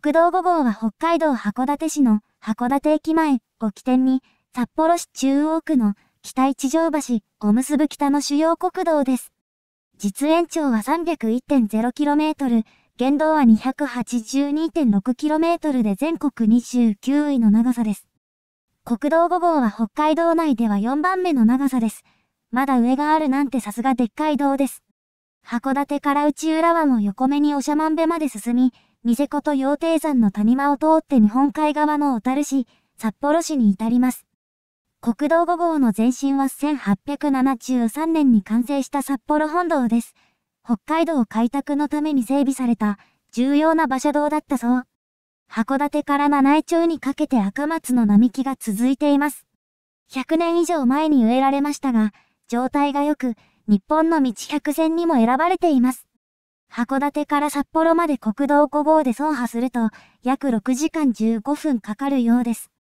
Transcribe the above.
国道5号は北海道函館市の函館駅前を起点に、札幌市中央区の北一条橋を結ぶ北の主要国道です。実延長は 301.0km、原道は 282.6km で全国29位の長さです。国道5号は北海道内では4番目の長さです。まだ上があるなんてさすがでっかい道です。函館から内浦湾を横目におしゃまんべまで進み、ニセコと羊蹄山の谷間を通って日本海側の小樽市、札幌市に至ります。国道5号の前身は1873年に完成した札幌本堂です。北海道開拓のために整備された重要な馬車道だったそう。函館から七重町にかけて赤松の並木が続いています。100年以上前に植えられましたが、状態が良く、日本の道100選にも選ばれています。函館から札幌まで国道5号で走破すると、約6時間15分かかるようです。